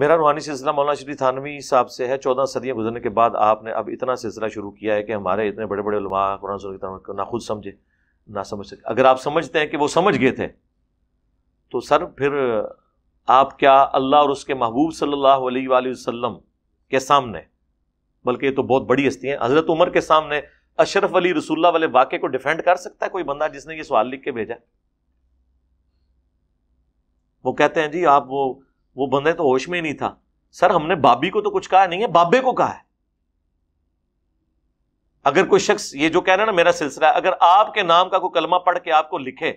मेरा रूहानी सिलसिला मौलाना शरीफ थानवी साहब से है चौदह सदियाँ गुजरने के बाद आपने अब इतना सिलसिला शुरू किया है कि हमारे इतने बड़े बड़े उलमा कुरान सुन ना खुद समझे ना समझ सके अगर आप समझते हैं कि वो समझ गए थे तो सर फिर आप क्या अल्लाह और उसके महबूब सल्लल्लाहु अलैहि वसल्लम के सामने बल्कि ये तो बहुत बड़ी हस्ती हैं हज़रत उमर के सामने अशरफ अली रसुल्ला वाले वाक़े को डिफेंड कर सकता है कोई बंदा जिसने ये सवाल लिख के भेजा वो कहते हैं जी आप वो वो बंदे तो होश में ही नहीं था सर हमने बाबी को तो कुछ कहा नहीं है बाबे को कहा है अगर कोई शख्स ये जो कह रहे ना मेरा सिलसिला अगर आपके नाम का कोई कलमा पढ़ के आपको लिखे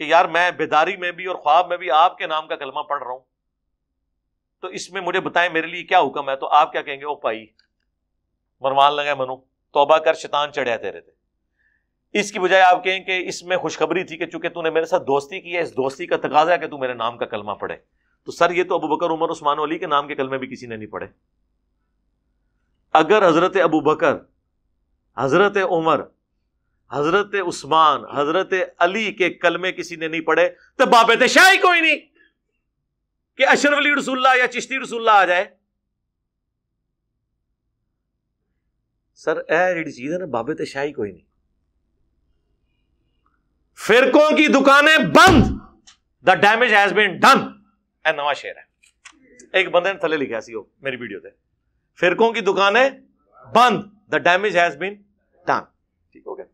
कि यार मैं बेदारी में भी और ख्वाब में भी आपके नाम का कलमा पढ़ रहा हूं तो इसमें मुझे बताएं मेरे लिए क्या हुक्म है तो आप क्या कहेंगे ओ पाई मरमान लगे मनु तोबा कर शैतान चढ़े तेरे थे इसकी बजाय आप कहें कि इसमें खुशखबरी थी कि चूंकि तूने मेरे साथ दोस्ती की है इस दोस्ती का तकाजा है कि तू मेरे नाम का कलमा पढ़े तो सर ये तो अबू बकर उमर उस्मान अली के नाम के कलमे भी किसी ने नहीं पढ़े अगर हजरत अबू बकर हजरत उमर हजरत उस्मान हजरत अली के कलमे किसी ने नहीं पढ़े तो बाबे थे शाही कोई नहीं कि अशरफ अली रसुल्ला या चिश्ती रसुल्ला आ जाए सर ए जी चीज है ना बाबे तो शाही कोई नहीं फिरकों की दुकानें बंद the damage has been done એ નવો શેર હે એક બંદે ਨੇ ઠલે લખ્યા સી ઓ મારી વિડિયો દે ફિરકોં કી દુકાન હે બંધ the damage has been done ઠીક હો ગયા